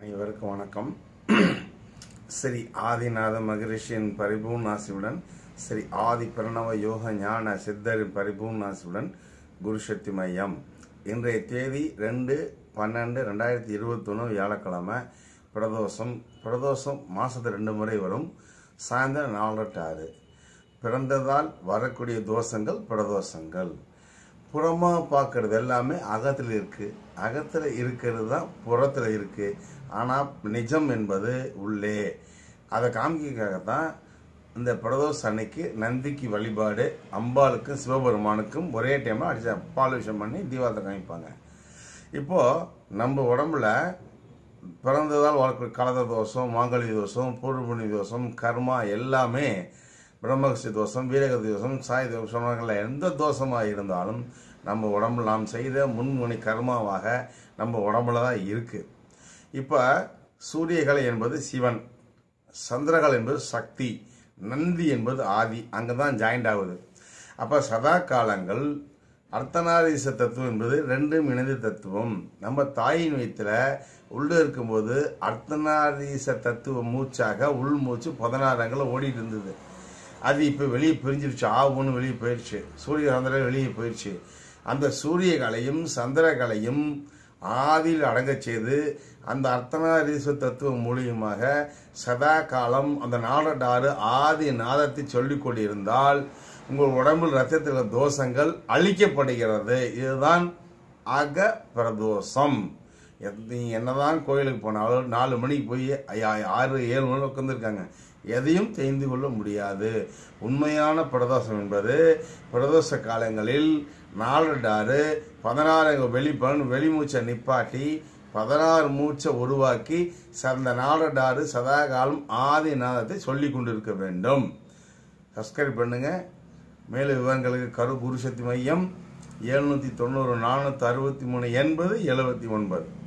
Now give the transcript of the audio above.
அனைவருக்கும் வணக்கம் ஸ்ரீ ஆதிநாத மகரிஷியின் பரிபூர்ணாசியுடன் ஸ்ரீ ஆதி பிரணவ யோக ஞான சித்தரின் பரிபூர்ணாசியுடன் ஆசியுடன் குருசக்தி மையம் இன்றைய தேதி ரெண்டு பன்னெண்டு ரெண்டாயிரத்தி ஒன்று வியாழக்கிழமை பிரதோஷம் பிரதோஷம் மாதத்து ரெண்டு முறை வரும் சாயந்தரம் நாலு ஆறு பிறந்ததால் வரக்கூடிய தோஷங்கள் பிரதோஷங்கள் புறமாக பார்க்குறது எல்லாமே அகத்தில் இருக்குது அகத்தில் இருக்கிறது தான் புறத்தில் இருக்குது ஆனால் நிஜம் என்பது உள்ளே அதை காமிக்காக தான் இந்த பிரதோஷ அன்னைக்கு நந்திக்கு வழிபாடு அம்பாளுக்கும் சிவபெருமானுக்கும் ஒரே டைமில் அடிச்சா பால் விஷயம் பண்ணி தீபாவளி காமிப்பாங்க இப்போது நம்ம உடம்புல பிறந்ததால் வாழ்க்கை கலத தோஷம் மாங்கல்ய தோஷம் பூர்வபுணி தோஷம் கர்மா எல்லாமே பிரம்மகசி தோஷம் வீரகதி தோஷம் சாய் தோஷம் எந்த தோஷமாக இருந்தாலும் நம்ம உடம்பு நாம் செய்த முன்முனி கர்மாவாக நம்ம உடம்புல தான் இருக்குது இப்போ சூரியகலை என்பது சிவன் சந்திரகலை என்பது சக்தி நந்தி என்பது ஆதி அங்கே தான் ஜாயிண்ட் ஆகுது அப்போ சதா காலங்கள் அர்த்தநாதீச தத்துவம் என்பது ரெண்டும் இணைந்த தத்துவம் நம்ம தாயின் வயிற்றில் உள்ளே இருக்கும்போது அர்த்தநாதீச தத்துவ மூச்சாக உள் மூச்சு பதினாறு ஓடிட்டு இருந்தது அது இப்போ வெளியே பிரிஞ்சிருச்சு ஆவுன்னு வெளியே போயிடுச்சு சூரிய சந்திர வெளியே போயிடுச்சு அந்த சூரிய கலையும் சந்திர கலையும் ஆதியில் அடங்க செய்து அந்த அர்த்தநாரீஸ்வ தத்துவம் மூலியமாக சதா காலம் அந்த நாடடாறு ஆதி நாதத்தை சொல்லிக் கொண்டிருந்தால் உங்கள் உடம்பில் ரத்தத்தில் தோஷங்கள் அழிக்கப்படுகிறது இதுதான் அக பிரதோஷம் நீங்கள் என்னதான் கோயிலுக்கு போனாலும் நாலு மணிக்கு போய் ஆறு ஏழு மணி உட்காந்துருக்காங்க எதையும் தெரிந்து கொள்ள முடியாது உண்மையான பிரதோஷம் என்பது பிரதோஷ காலங்களில் நாலடாறு பதினாறு வெளிப்பன் வெளிமூச்சை நிப்பாட்டி பதினாறு மூச்சை உருவாக்கி சந்த நாலடாறு சதா காலம் ஆதி நாதத்தை சொல்லி கொண்டிருக்க வேண்டும் சப்ஸ்கிரைப் பண்ணுங்க மேலும் விவரங்களுக்கு கரு குருசக்தி மையம் எழுநூற்றி தொண்ணூறு நானூற்றி அறுபத்தி மூணு எண்பது எழுபத்தி ஒன்பது